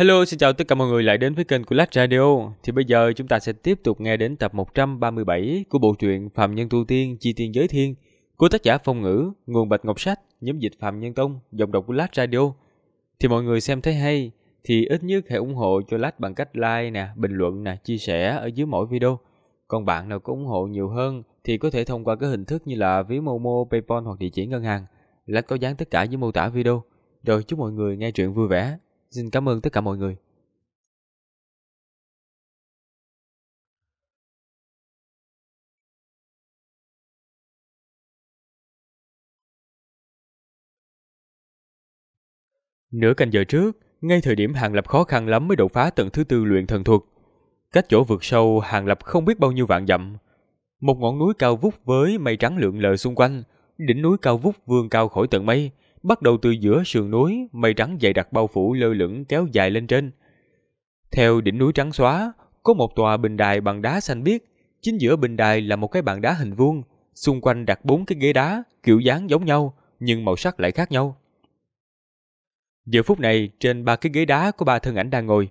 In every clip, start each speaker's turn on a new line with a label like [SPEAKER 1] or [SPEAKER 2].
[SPEAKER 1] Hello, xin chào tất cả mọi người lại đến với kênh của Lát Radio. Thì bây giờ chúng ta sẽ tiếp tục nghe đến tập 137 của bộ truyện Phạm Nhân Tu Tiên Chi Tiên Giới Thiên của tác giả Phong Ngữ, nguồn Bạch Ngọc Sách, nhóm dịch Phạm Nhân Tông, dòng đọc của Lát Radio. Thì mọi người xem thấy hay thì ít nhất hãy ủng hộ cho Lát bằng cách like nè, bình luận nè, chia sẻ ở dưới mỗi video. Còn bạn nào có ủng hộ nhiều hơn thì có thể thông qua các hình thức như là ví Momo, PayPal hoặc địa chỉ ngân hàng. Lát có dán tất cả dưới mô tả video. Rồi chúc mọi người nghe truyện vui vẻ. Xin cảm ơn tất cả mọi người. Nửa canh giờ trước, ngay thời điểm Hàng Lập khó khăn lắm mới đột phá tầng thứ tư luyện thần thuật. Cách chỗ vượt sâu, Hàng Lập không biết bao nhiêu vạn dặm. Một ngọn núi cao vút với mây trắng lượn lờ xung quanh, đỉnh núi cao vút vươn cao khỏi tận mây, bắt đầu từ giữa sườn núi, mây trắng dày đặc bao phủ lơ lửng kéo dài lên trên. Theo đỉnh núi trắng xóa, có một tòa bình đài bằng đá xanh biếc, chính giữa bình đài là một cái bàn đá hình vuông, xung quanh đặt bốn cái ghế đá, kiểu dáng giống nhau nhưng màu sắc lại khác nhau. Giờ phút này, trên ba cái ghế đá có ba thân ảnh đang ngồi.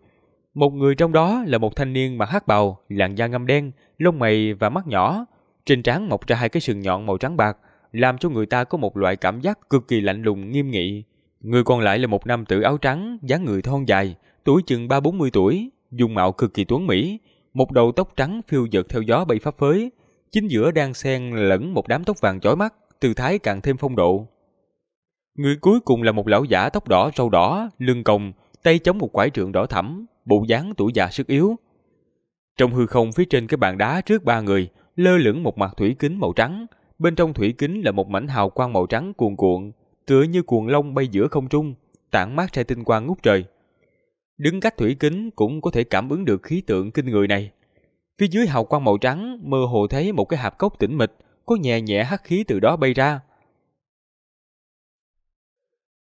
[SPEAKER 1] Một người trong đó là một thanh niên mặc hắc bào, làn da ngâm đen, lông mày và mắt nhỏ, trên trán mọc ra hai cái sừng nhọn màu trắng bạc, làm cho người ta có một loại cảm giác cực kỳ lạnh lùng nghiêm nghị. Người còn lại là một nam tử áo trắng, dáng người thon dài, tuổi chừng 3-40 tuổi, dùng mạo cực kỳ tuấn mỹ, một đầu tóc trắng phiêu dật theo gió bay phấp phới, chính giữa đang xen lẫn một đám tóc vàng chói mắt, tư thái càng thêm phong độ. Người cuối cùng là một lão giả tóc đỏ râu đỏ, lưng còng, tay chống một quải trượng đỏ thẫm, bộ dáng tuổi già sức yếu. Trong hư không phía trên cái bàn đá trước ba người, lơ lửng một mặt thủy kính màu trắng, Bên trong thủy kính là một mảnh hào quang màu trắng cuồn cuộn, tựa như cuồng long bay giữa không trung, tản mát ra tinh quang ngút trời. Đứng cách thủy kính cũng có thể cảm ứng được khí tượng kinh người này. Phía dưới hào quang màu trắng mơ hồ thấy một cái hạp cốc tĩnh mịch, có nhẹ nhẹ hắc khí từ đó bay ra.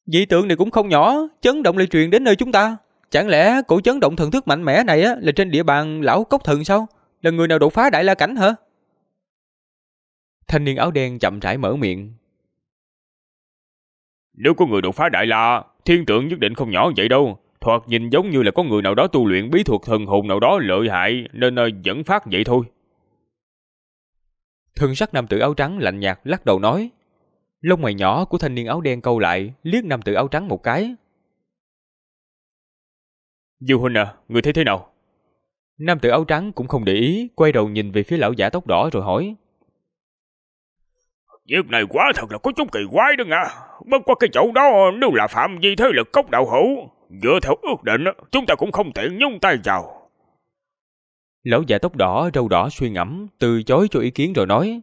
[SPEAKER 1] Dị tượng này cũng không nhỏ, chấn động lại truyền đến nơi chúng ta. Chẳng lẽ cổ chấn động thần thức mạnh mẽ này á là trên địa bàn lão cốc thần sao? Là người nào đột phá đại la cảnh hả? Thanh niên áo đen chậm rãi mở miệng. Nếu có người đột phá đại la, thiên tượng nhất định không nhỏ vậy đâu. Thoạt nhìn giống như là có người nào đó tu luyện bí thuật thần hồn nào đó lợi hại nên ờ, dẫn phát vậy thôi. Thân sắc nam tử áo trắng lạnh nhạt lắc đầu nói. Lông mày nhỏ của thanh niên áo đen câu lại, liếc nam tử áo trắng một cái. Dư huynh à, người thấy thế nào? Nam tử áo trắng cũng không để ý, quay đầu nhìn về phía lão giả tóc đỏ rồi hỏi. Việc này quá thật là có chút kỳ quái đó ngà. Bất qua cái chỗ đó nếu là phạm vi thế lực cốc đạo hữu, dựa theo ước định chúng ta cũng không tiện nhúng tay vào. Lão già tóc đỏ râu đỏ suy ngẫm, từ chối cho ý kiến rồi nói.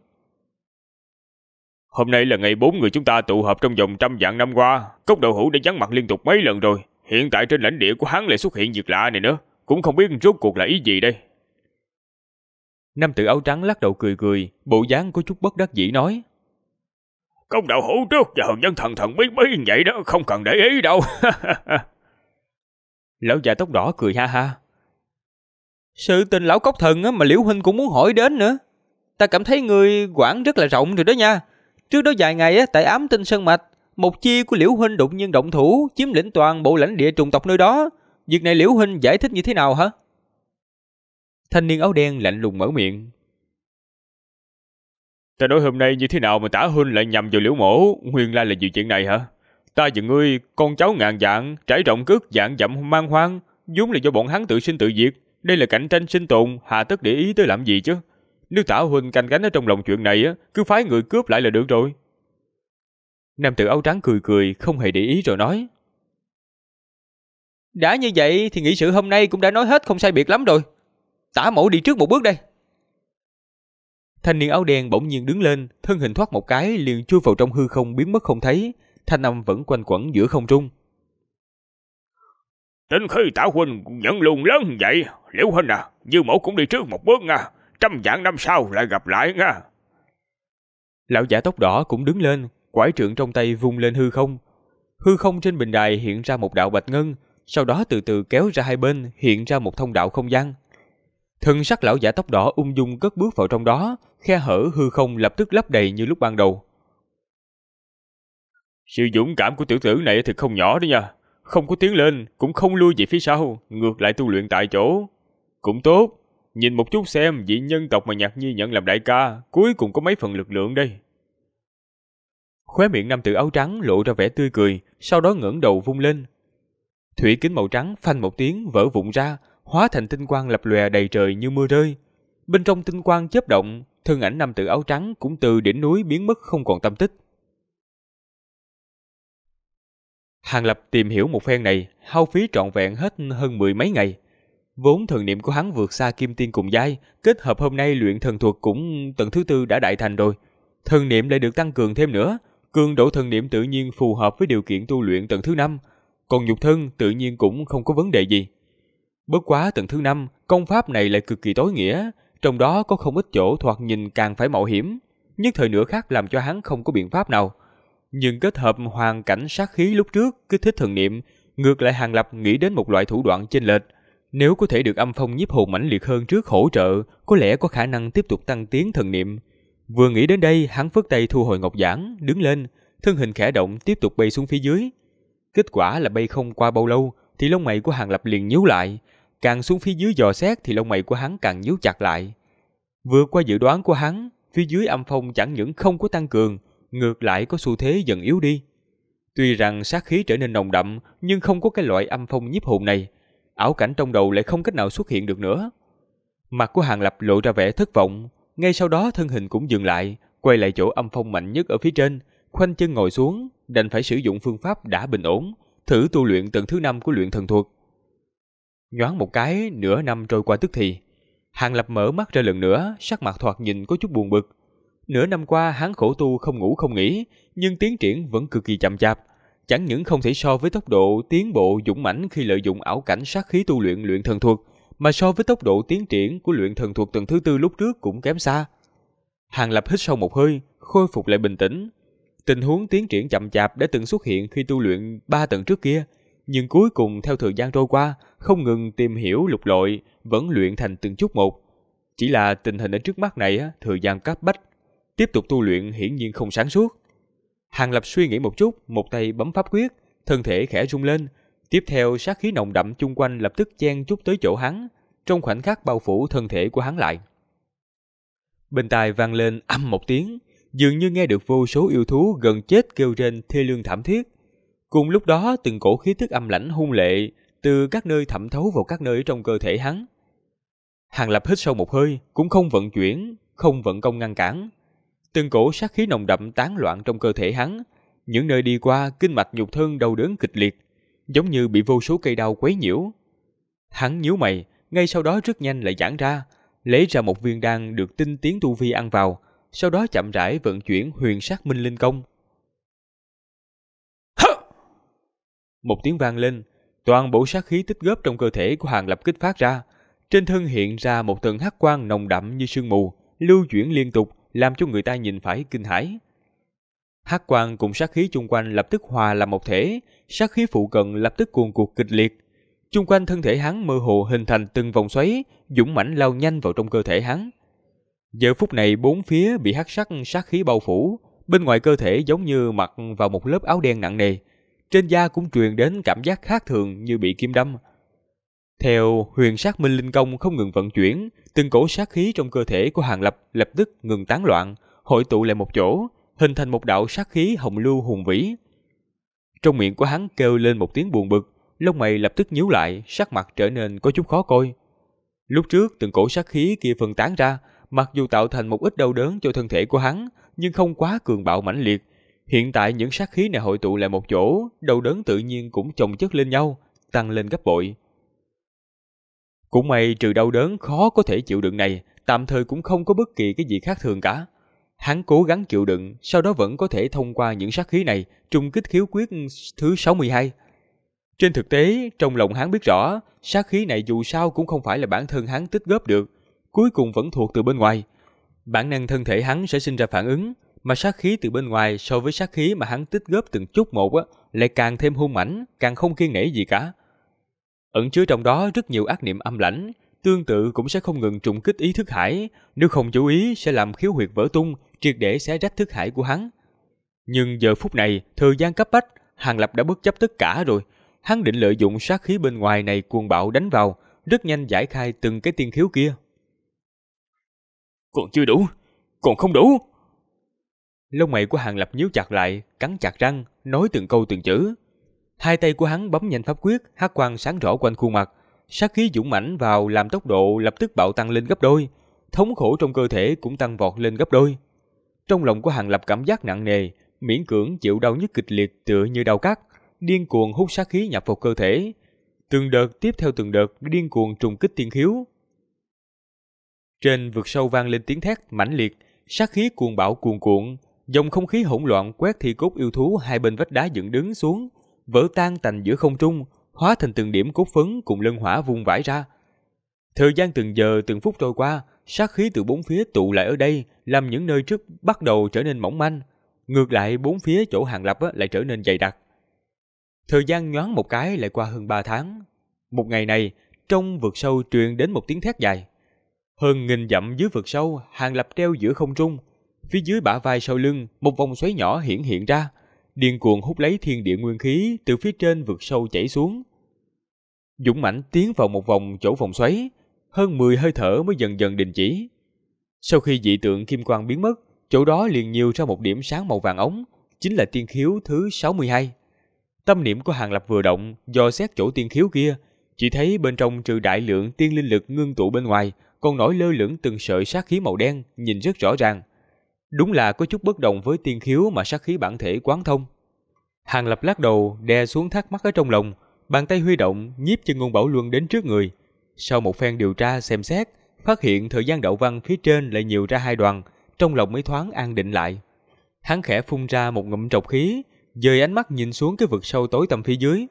[SPEAKER 1] Hôm nay là ngày bốn người chúng ta tụ họp trong vòng trăm vạn năm qua, cốc đạo hữu đã vắng mặt liên tục mấy lần rồi. Hiện tại trên lãnh địa của hắn lại xuất hiện việc lạ này nữa, cũng không biết rốt cuộc là ý gì đây. Nam tử áo trắng lắc đầu cười cười, bộ dáng có chút bất đắc dĩ nói. Công đạo hữu trước giờ dân thần thần bí bí vậy đó, không cần để ý đâu. lão già tóc đỏ cười ha ha. Sự tình lão cốc thần á, mà Liễu Huynh cũng muốn hỏi đến nữa. Ta cảm thấy người quản rất là rộng rồi đó nha. Trước đó vài ngày á, tại ám tinh sơn mạch, một chi của Liễu Huynh đột nhiên động thủ, chiếm lĩnh toàn bộ lãnh địa trùng tộc nơi đó. Việc này Liễu Huynh giải thích như thế nào hả? Thanh niên áo đen lạnh lùng mở miệng, Ta nói hôm nay như thế nào mà tả huynh lại nhầm vào liễu mổ, nguyên lai là vì chuyện này hả? Ta và ngươi, con cháu ngàn dạng, trải rộng cước dạng dặm mang hoang, vốn là do bọn hắn tự sinh tự diệt. Đây là cạnh tranh sinh tồn, hà tất để ý tới làm gì chứ? Nếu tả huynh canh cánh ở trong lòng chuyện này, á, cứ phái người cướp lại là được rồi. Nam tử áo trắng cười cười, không hề để ý rồi nói. Đã như vậy thì nghĩ sự hôm nay cũng đã nói hết không sai biệt lắm rồi. Tả mẫu đi trước một bước đây. Thanh niên áo đen bỗng nhiên đứng lên, thân hình thoát một cái liền chui vào trong hư không biến mất không thấy, thanh âm vẫn quanh quẩn giữa không trung. Tính khi tả huynh nhận luồng lớn vậy, liễu huynh à, dư mẫu cũng đi trước một bước nha, trăm vạn năm sau lại gặp lại nha. Lão giả tóc đỏ cũng đứng lên, quải trượng trong tay vung lên hư không. Hư không trên bình đài hiện ra một đạo bạch ngân, sau đó từ từ kéo ra hai bên hiện ra một thông đạo không gian. Thân sắc lão giả tóc đỏ ung dung cất bước vào trong đó, khe hở hư không lập tức lấp đầy như lúc ban đầu. Sự dũng cảm của tiểu tử này thật không nhỏ đó nha. Không có tiến lên, cũng không lui về phía sau, ngược lại tu luyện tại chỗ. Cũng tốt, nhìn một chút xem vị nhân tộc mà Nhạc Nhi nhận làm đại ca, cuối cùng có mấy phần lực lượng đây. Khóe miệng nam tử áo trắng lộ ra vẻ tươi cười, sau đó ngẩng đầu vung lên. Thủy kính màu trắng phanh một tiếng vỡ vụn ra, hóa thành tinh quang lập lòe đầy trời như mưa rơi. Bên trong tinh quang chớp động, thân ảnh nam tử áo trắng cũng từ đỉnh núi biến mất không còn tâm tích. Hàng Lập tìm hiểu một phen này, hao phí trọn vẹn hết hơn mười mấy ngày. Vốn thần niệm của hắn vượt xa kim tiên cùng giai, kết hợp hôm nay luyện thần thuật cũng tầng thứ tư đã đại thành rồi. Thần niệm lại được tăng cường thêm nữa, cường độ thần niệm tự nhiên phù hợp với điều kiện tu luyện tầng thứ năm, còn nhục thân tự nhiên cũng không có vấn đề gì. Bất quá tầng thứ năm, công pháp này lại cực kỳ tối nghĩa, trong đó có không ít chỗ thoạt nhìn càng phải mạo hiểm, nhưng thời nửa khác làm cho hắn không có biện pháp nào. Nhưng kết hợp hoàn cảnh sát khí lúc trước kích thích thần niệm, ngược lại Hàng Lập nghĩ đến một loại thủ đoạn chênh lệch. Nếu có thể được âm phong nhiếp hồn mãnh liệt hơn trước hỗ trợ, có lẽ có khả năng tiếp tục tăng tiến thần niệm. Vừa nghĩ đến đây, hắn phất tay thu hồi ngọc giản, đứng lên, thân hình khẽ động tiếp tục bay xuống phía dưới. Kết quả là bay không qua bao lâu thì lông mày của Hàng Lập liền nhíu lại, Càng xuống phía dưới dò xét thì lông mày của hắn càng nhíu chặt lại. vừa qua dự đoán của hắn, phía dưới âm phong chẳng những không có tăng cường, ngược lại có xu thế dần yếu đi. Tuy rằng sát khí trở nên nồng đậm, nhưng không có cái loại âm phong nhiếp hồn này. Ảo cảnh trong đầu lại không cách nào xuất hiện được nữa. Mặt của Hàng Lập lộ ra vẻ thất vọng. Ngay sau đó thân hình cũng dừng lại, quay lại chỗ âm phong mạnh nhất ở phía trên, khoanh chân ngồi xuống, đành phải sử dụng phương pháp đã bình ổn, thử tu luyện tầng thứ năm của luyện thần thuật. Nhoáng một cái, nửa năm trôi qua tức thì. Hàng Lập mở mắt ra lần nữa, sắc mặt thoạt nhìn có chút buồn bực. Nửa năm qua hắn khổ tu không ngủ không nghỉ, nhưng tiến triển vẫn cực kỳ chậm chạp. Chẳng những không thể so với tốc độ tiến bộ dũng mãnh khi lợi dụng ảo cảnh sát khí tu luyện luyện thần thuật, mà so với tốc độ tiến triển của luyện thần thuật tầng thứ tư lúc trước cũng kém xa. Hàng Lập hít sâu một hơi, khôi phục lại bình tĩnh. Tình huống tiến triển chậm chạp đã từng xuất hiện khi tu luyện ba tầng trước kia, nhưng cuối cùng theo thời gian trôi qua, không ngừng tìm hiểu lục lội, vẫn luyện thành từng chút một. Chỉ là tình hình ở trước mắt này thời gian cấp bách, tiếp tục tu luyện hiển nhiên không sáng suốt. Hàng Lập suy nghĩ một chút, một tay bấm pháp quyết, thân thể khẽ rung lên, tiếp theo sát khí nồng đậm chung quanh lập tức chen chút tới chỗ hắn, trong khoảnh khắc bao phủ thân thể của hắn lại. Bên tai vang lên âm một tiếng, dường như nghe được vô số yêu thú gần chết kêu rên thê lương thảm thiết Cùng lúc đó, từng cổ khí tức âm lãnh hung lệ từ các nơi thẩm thấu vào các nơi trong cơ thể hắn. Hàng Lập hít sâu một hơi, cũng không vận chuyển, không vận công ngăn cản. Từng cổ sát khí nồng đậm tán loạn trong cơ thể hắn, những nơi đi qua kinh mạch nhục thân đau đớn kịch liệt, giống như bị vô số cây đau quấy nhiễu. Hắn nhíu mày, ngay sau đó rất nhanh lại giãn ra, lấy ra một viên đan được tinh tiến tu vi ăn vào, sau đó chậm rãi vận chuyển huyền sát minh linh công. Một tiếng vang lên, toàn bộ sát khí tích góp trong cơ thể của Hàng Lập kích phát ra. Trên thân hiện ra một tầng hắc quang nồng đậm như sương mù, lưu chuyển liên tục, làm cho người ta nhìn phải kinh hãi. Hắc quang cùng sát khí chung quanh lập tức hòa làm một thể, sát khí phụ cận lập tức cuồn cuộn kịch liệt. Chung quanh thân thể hắn mơ hồ hình thành từng vòng xoáy, dũng mãnh lao nhanh vào trong cơ thể hắn. Giờ phút này bốn phía bị hắc sắc sát khí bao phủ, bên ngoài cơ thể giống như mặc vào một lớp áo đen nặng nề, trên da cũng truyền đến cảm giác khác thường như bị kim đâm. Theo huyền sát minh linh công không ngừng vận chuyển, từng cổ sát khí trong cơ thể của Hàng Lập lập tức ngừng tán loạn, hội tụ lại một chỗ, hình thành một đạo sát khí hồng lưu hùng vĩ. Trong miệng của hắn kêu lên một tiếng buồn bực, lông mày lập tức nhíu lại, sắc mặt trở nên có chút khó coi. Lúc trước từng cổ sát khí kia phân tán ra, mặc dù tạo thành một ít đau đớn cho thân thể của hắn, nhưng không quá cường bạo mãnh liệt, Hiện tại những sát khí này hội tụ lại một chỗ, đầu đớn tự nhiên cũng chồng chất lên nhau, tăng lên gấp bội. Cũng may trừ đau đớn khó có thể chịu đựng này, tạm thời cũng không có bất kỳ cái gì khác thường cả. Hắn cố gắng chịu đựng, sau đó vẫn có thể thông qua những sát khí này trùng kích khiếu quyết thứ 62. Trên thực tế, trong lòng hắn biết rõ, sát khí này dù sao cũng không phải là bản thân hắn tích góp được, cuối cùng vẫn thuộc từ bên ngoài. Bản năng thân thể hắn sẽ sinh ra phản ứng, mà sát khí từ bên ngoài so với sát khí mà hắn tích góp từng chút một á, lại càng thêm hung mãnh, càng không kiên nể gì cả. Ẩn chứa trong đó rất nhiều ác niệm âm lãnh, tương tự cũng sẽ không ngừng trùng kích ý thức hải, nếu không chú ý sẽ làm khiếu huyệt vỡ tung, triệt để xé rách thức hải của hắn. Nhưng giờ phút này, thời gian cấp bách, Hàng Lập đã bất chấp tất cả rồi. Hắn định lợi dụng sát khí bên ngoài này cuồng bạo đánh vào, rất nhanh giải khai từng cái tiên khiếu kia. Còn chưa đủ, còn không đủ. Lông mày của Hàng Lập nhíu chặt lại, cắn chặt răng, nói từng câu từng chữ. Hai tay của hắn bấm nhanh pháp quyết, hắc quang sáng rõ quanh khuôn mặt, sát khí dũng mãnh vào làm tốc độ lập tức bạo tăng lên gấp đôi, thống khổ trong cơ thể cũng tăng vọt lên gấp đôi. Trong lòng của Hàng Lập cảm giác nặng nề, miễn cưỡng chịu đau nhức kịch liệt tựa như đau cắt, điên cuồng hút sát khí nhập vào cơ thể. Từng đợt tiếp theo từng đợt điên cuồng trùng kích tiên khiếu. Trên vực sâu vang lên tiếng thét mãnh liệt, sát khí cuồng bão cuồn cuộn, Dòng không khí hỗn loạn quét thi cốt yêu thú hai bên vách đá dựng đứng xuống, vỡ tan tành giữa không trung, hóa thành từng điểm cốt phấn cùng lân hỏa vung vãi ra. Thời gian từng giờ từng phút trôi qua, sát khí từ bốn phía tụ lại ở đây, làm những nơi trước bắt đầu trở nên mỏng manh. Ngược lại, bốn phía chỗ hàng lập lại trở nên dày đặc. Thời gian nhoáng một cái lại qua hơn 3 tháng. Một ngày này, trong vực sâu truyền đến một tiếng thét dài. Hơn nghìn dặm dưới vực sâu, hàng lập treo giữa không trung, Phía dưới bả vai sau lưng, một vòng xoáy nhỏ hiển hiện ra, điên cuồng hút lấy thiên địa nguyên khí từ phía trên vực sâu chảy xuống. Dũng mãnh tiến vào một vòng chỗ vòng xoáy, hơn 10 hơi thở mới dần dần đình chỉ. Sau khi dị tượng kim quang biến mất, chỗ đó liền nhiều ra một điểm sáng màu vàng ống, chính là tiên khiếu thứ 62. Tâm niệm của Hàng Lập vừa động, do xét chỗ tiên khiếu kia, chỉ thấy bên trong trừ đại lượng tiên linh lực ngưng tụ bên ngoài, còn nổi lơ lửng từng sợi sát khí màu đen, nhìn rất rõ ràng. Đúng là có chút bất đồng với tiên khiếu mà sát khí bản thể quán thông. Hàng lập lắc đầu, đè xuống thắc mắc ở trong lòng, bàn tay huy động nhiếp chân ngôn bảo luân đến trước người. Sau một phen điều tra xem xét, phát hiện thời gian đậu văn phía trên lại nhiều ra hai đoàn, trong lòng mới thoáng an định lại. Hắn khẽ phun ra một ngụm trọc khí, dời ánh mắt nhìn xuống cái vực sâu tối tầm phía dưới.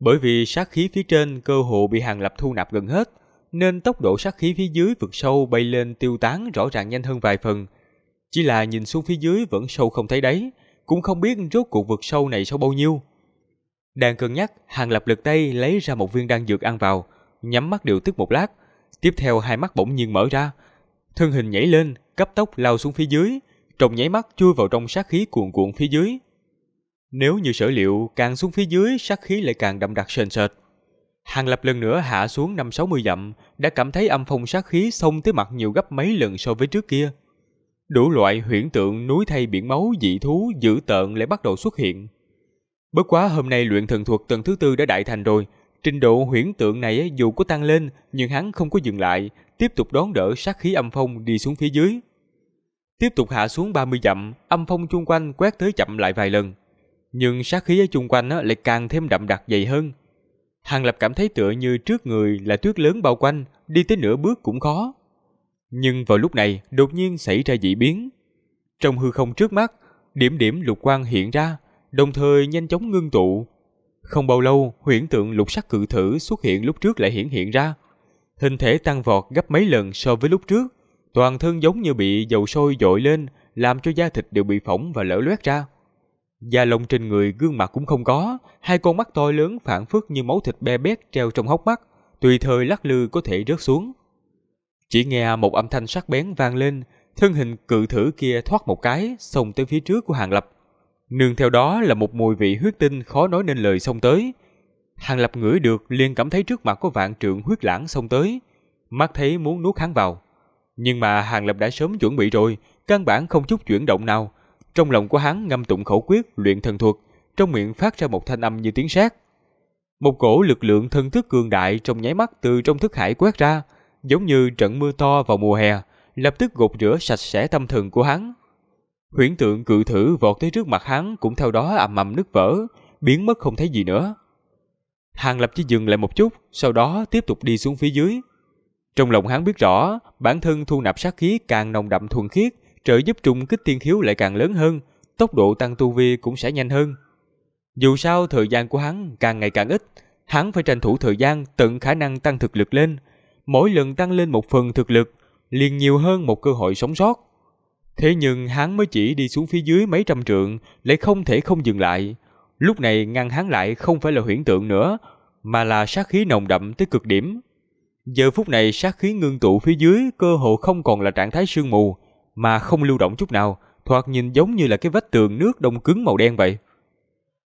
[SPEAKER 1] Bởi vì sát khí phía trên cơ hồ bị hàng lập thu nạp gần hết, nên tốc độ sát khí phía dưới vực sâu bay lên tiêu tán rõ ràng nhanh hơn vài phần, chỉ là nhìn xuống phía dưới vẫn sâu không thấy đáy, cũng không biết rốt cuộc vực sâu này sâu bao nhiêu. Đang cân nhắc, hàng lập lực tay lấy ra một viên đan dược ăn vào, nhắm mắt điều tức một lát. Tiếp theo hai mắt bỗng nhiên mở ra, thân hình nhảy lên, cấp tốc lao xuống phía dưới, trong nháy mắt chui vào trong sát khí cuồn cuộn phía dưới. Nếu như sở liệu, càng xuống phía dưới sát khí lại càng đậm đặc sền sệt. Hàng lập lần nữa hạ xuống năm sáu mươi dặm, đã cảm thấy âm phong sát khí xông tới mặt nhiều gấp mấy lần so với trước kia đủ loại huyễn tượng núi thay biển máu dị thú dữ tợn lại bắt đầu xuất hiện. Bất quá hôm nay luyện thần thuật tầng thứ tư đã đại thành rồi, trình độ huyễn tượng này dù có tăng lên nhưng hắn không có dừng lại, tiếp tục đón đỡ sát khí âm phong đi xuống phía dưới. Tiếp tục hạ xuống 30 dặm, âm phong chung quanh quét tới chậm lại vài lần. Nhưng sát khí ở chung quanh lại càng thêm đậm đặc dày hơn. Hàng Lập cảm thấy tựa như trước người là tuyết lớn bao quanh, đi tới nửa bước cũng khó. Nhưng vào lúc này, đột nhiên xảy ra dị biến. Trong hư không trước mắt, điểm điểm lục quang hiện ra, đồng thời nhanh chóng ngưng tụ. Không bao lâu, huyễn tượng lục sắc cự thử xuất hiện lúc trước lại hiển hiện ra. Hình thể tăng vọt gấp mấy lần so với lúc trước, toàn thân giống như bị dầu sôi dội lên, làm cho da thịt đều bị phỏng và lở loét ra. Da lông trên người gương mặt cũng không có, hai con mắt to lớn phản phất như máu thịt be bét treo trong hốc mắt, tùy thời lắc lư có thể rớt xuống. Chỉ nghe một âm thanh sắc bén vang lên, thân hình cự thử kia thoát một cái, xông tới phía trước của Hàng Lập. Nương theo đó là một mùi vị huyết tinh khó nói nên lời xông tới. Hàng Lập ngửi được liền cảm thấy trước mặt có vạn trượng huyết lãng xông tới, mắt thấy muốn nuốt hắn vào. Nhưng mà Hàng Lập đã sớm chuẩn bị rồi, căn bản không chút chuyển động nào. Trong lòng của hắn ngâm tụng khẩu quyết luyện thần thuật, trong miệng phát ra một thanh âm như tiếng sét. Một cổ lực lượng thân thức cường đại trong nháy mắt từ trong thức hải quét ra, giống như trận mưa to vào mùa hè, lập tức gột rửa sạch sẽ tâm thần của hắn. Huyễn tượng cự thử vọt tới trước mặt hắn cũng theo đó ầm ầm nứt vỡ, biến mất không thấy gì nữa. Hàng lập chỉ dừng lại một chút, sau đó tiếp tục đi xuống phía dưới. Trong lòng hắn biết rõ, bản thân thu nạp sát khí càng nồng đậm thuần khiết, trợ giúp trùng kích tiên khiếu lại càng lớn hơn, tốc độ tăng tu vi cũng sẽ nhanh hơn. Dù sao thời gian của hắn càng ngày càng ít, hắn phải tranh thủ thời gian tận khả năng tăng thực lực lên, mỗi lần tăng lên một phần thực lực, liền nhiều hơn một cơ hội sống sót. Thế nhưng hắn mới chỉ đi xuống phía dưới mấy trăm trượng, lại không thể không dừng lại. Lúc này ngăn hắn lại không phải là huyễn tượng nữa, mà là sát khí nồng đậm tới cực điểm. Giờ phút này sát khí ngưng tụ phía dưới cơ hồ không còn là trạng thái sương mù, mà không lưu động chút nào, thoạt nhìn giống như là cái vách tường nước đông cứng màu đen vậy.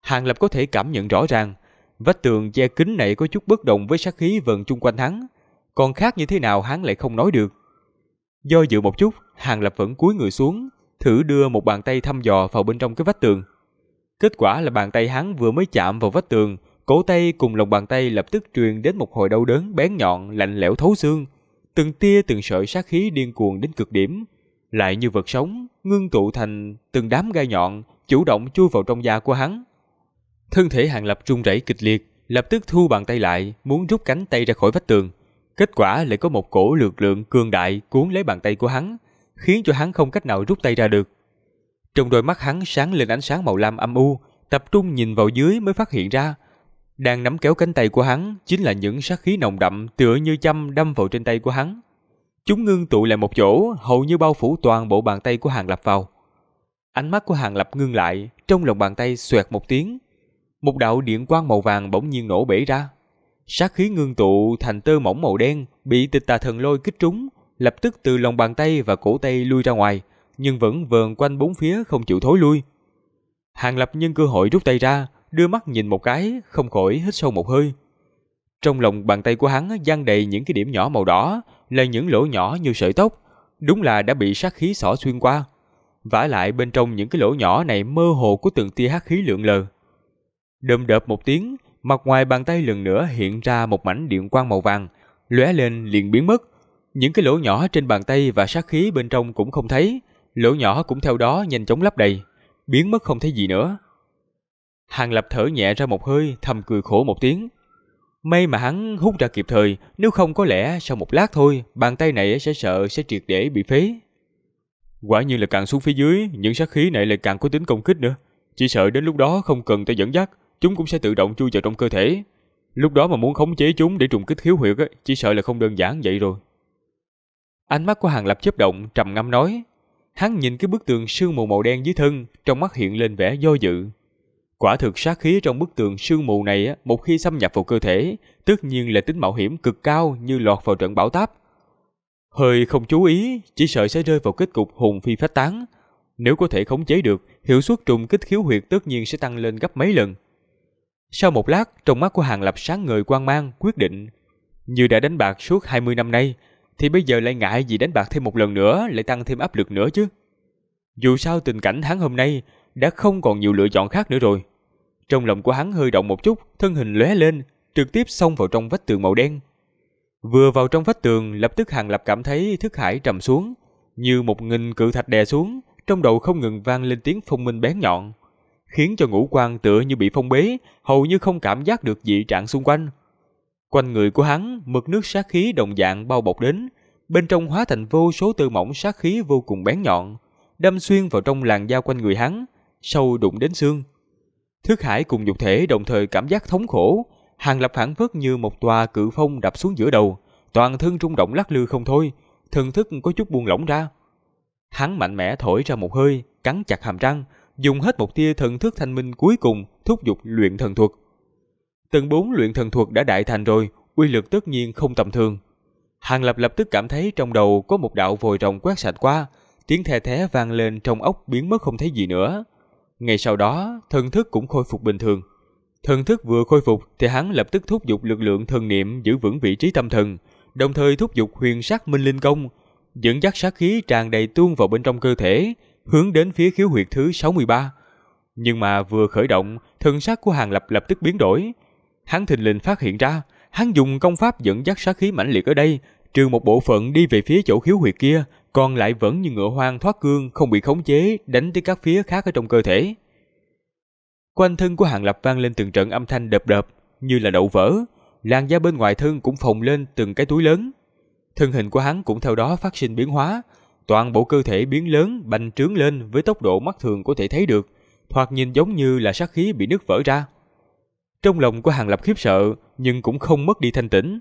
[SPEAKER 1] Hàng Lập có thể cảm nhận rõ ràng, vách tường che kính này có chút bất đồng với sát khí vần chung quanh hắn còn khác như thế nào hắn lại không nói được. Do dự một chút, Hàng Lập vẫn cúi người xuống, thử đưa một bàn tay thăm dò vào bên trong cái vách tường. Kết quả là bàn tay hắn vừa mới chạm vào vách tường, cổ tay cùng lòng bàn tay lập tức truyền đến một hồi đau đớn bén nhọn, lạnh lẽo thấu xương. Từng tia từng sợi sát khí điên cuồng đến cực điểm, lại như vật sống, ngưng tụ thành từng đám gai nhọn, chủ động chui vào trong da của hắn. Thân thể Hàng Lập run rẩy kịch liệt, lập tức thu bàn tay lại, muốn rút cánh tay ra khỏi vách tường. Kết quả lại có một cổ lực lượng cường đại cuốn lấy bàn tay của hắn, khiến cho hắn không cách nào rút tay ra được. Trong đôi mắt hắn sáng lên ánh sáng màu lam âm u, tập trung nhìn vào dưới mới phát hiện ra, đang nắm kéo cánh tay của hắn chính là những sát khí nồng đậm tựa như châm đâm vào trên tay của hắn. Chúng ngưng tụ lại một chỗ, hầu như bao phủ toàn bộ bàn tay của Hàng Lập vào. Ánh mắt của Hàng Lập ngưng lại, trong lòng bàn tay xoẹt một tiếng. Một đạo điện quang màu vàng bỗng nhiên nổ bể ra. Sát khí ngưng tụ thành tơ mỏng màu đen bị tịch tà thần lôi kích trúng, lập tức từ lòng bàn tay và cổ tay lui ra ngoài, nhưng vẫn vờn quanh bốn phía không chịu thối lui. Hàng lập nhân cơ hội rút tay ra, đưa mắt nhìn một cái, không khỏi hít sâu một hơi. Trong lòng bàn tay của hắn gian đầy những cái điểm nhỏ màu đỏ, là những lỗ nhỏ như sợi tóc, đúng là đã bị sát khí xỏ xuyên qua. Vả lại bên trong những cái lỗ nhỏ này mơ hồ có từng tia hắc khí lượn lờ. Đơm đập một tiếng, mặt ngoài bàn tay lần nữa hiện ra một mảnh điện quang màu vàng, lóe lên liền biến mất. Những cái lỗ nhỏ trên bàn tay và sát khí bên trong cũng không thấy, lỗ nhỏ cũng theo đó nhanh chóng lấp đầy, biến mất không thấy gì nữa. Hàng Lập thở nhẹ ra một hơi, thầm cười khổ một tiếng. May mà hắn hút ra kịp thời, nếu không có lẽ sau một lát thôi, bàn tay này sẽ sợ sẽ triệt để bị phế. Quả nhiên là càng xuống phía dưới, những sát khí này lại càng có tính công kích nữa. Chỉ sợ đến lúc đó không cần ta dẫn dắt, chúng cũng sẽ tự động chui vào trong cơ thể. Lúc đó mà muốn khống chế chúng để trùng kích khiếu huyệt ấy, chỉ sợ là không đơn giản vậy rồi. Ánh mắt của Hàng Lập chớp động, trầm ngâm nói. Hắn nhìn cái bức tường sương mù màu đen dưới thân, trong mắt hiện lên vẻ do dự. Quả thực sát khí trong bức tường sương mù này một khi xâm nhập vào cơ thể, tất nhiên là tính mạo hiểm cực cao như lọt vào trận bão táp. Hơi không chú ý, chỉ sợ sẽ rơi vào kết cục hùng phi phách tán. Nếu có thể khống chế được, hiệu suất trùng kích khiếu huyệt tất nhiên sẽ tăng lên gấp mấy lần. Sau một lát, trong mắt của Hàng Lập sáng người quan mang, quyết định. Như đã đánh bạc suốt 20 năm nay, thì bây giờ lại ngại gì đánh bạc thêm một lần nữa, lại tăng thêm áp lực nữa chứ. Dù sao tình cảnh hắn hôm nay đã không còn nhiều lựa chọn khác nữa rồi. Trong lòng của hắn hơi động một chút, thân hình lóe lên, trực tiếp xông vào trong vách tường màu đen. Vừa vào trong vách tường, lập tức Hàng Lập cảm thấy thức hải trầm xuống, như một nghìn cự thạch đè xuống, trong đầu không ngừng vang lên tiếng phong minh bén nhọn khiến cho ngũ quan tựa như bị phong bế, hầu như không cảm giác được dị trạng xung quanh. Quanh người của hắn, mực nước sát khí đồng dạng bao bọc đến, bên trong hóa thành vô số tư mỏng sát khí vô cùng bén nhọn, đâm xuyên vào trong làn da quanh người hắn, sâu đụng đến xương. Thức hải cùng dục thể đồng thời cảm giác thống khổ, hàng lập phản phất như một tòa cự phong đập xuống giữa đầu, toàn thân rung động lắc lư không thôi, thần thức có chút buông lỏng ra. Hắn mạnh mẽ thổi ra một hơi, cắn chặt hàm răng, dùng hết một tia thần thức thanh minh cuối cùng thúc giục luyện thần thuật. Tầng 4 luyện thần thuật đã đại thành rồi, uy lực tất nhiên không tầm thường. Hàng Lập lập tức cảm thấy trong đầu có một đạo vòi rồng quét sạch qua, tiếng the thé vang lên trong ốc biến mất không thấy gì nữa. Ngay sau đó, thần thức cũng khôi phục bình thường. Thần thức vừa khôi phục thì hắn lập tức thúc giục lực lượng thần niệm giữ vững vị trí tâm thần, đồng thời thúc giục huyền sắc minh linh công, dẫn dắt sát khí tràn đầy tuôn vào bên trong cơ thể, hướng đến phía khiếu huyệt thứ 63. Nhưng mà vừa khởi động, thần sắc của Hàng Lập lập tức biến đổi. Hắn thình lình phát hiện ra, hắn dùng công pháp dẫn dắt sát khí mãnh liệt ở đây, trừ một bộ phận đi về phía chỗ khiếu huyệt kia, còn lại vẫn như ngựa hoang thoát cương không bị khống chế đánh tới các phía khác ở trong cơ thể. Quanh thân của Hàng Lập vang lên từng trận âm thanh đập đập, như là đậu vỡ, làn da bên ngoài thân cũng phồng lên từng cái túi lớn. Thân hình của hắn cũng theo đó phát sinh biến hóa, Toàn bộ cơ thể biến lớn, bành trướng lên với tốc độ mắt thường có thể thấy được, thoạt nhìn giống như là sát khí bị nứt vỡ ra. Trong lòng của Hàng Lập khiếp sợ, nhưng cũng không mất đi thanh tĩnh.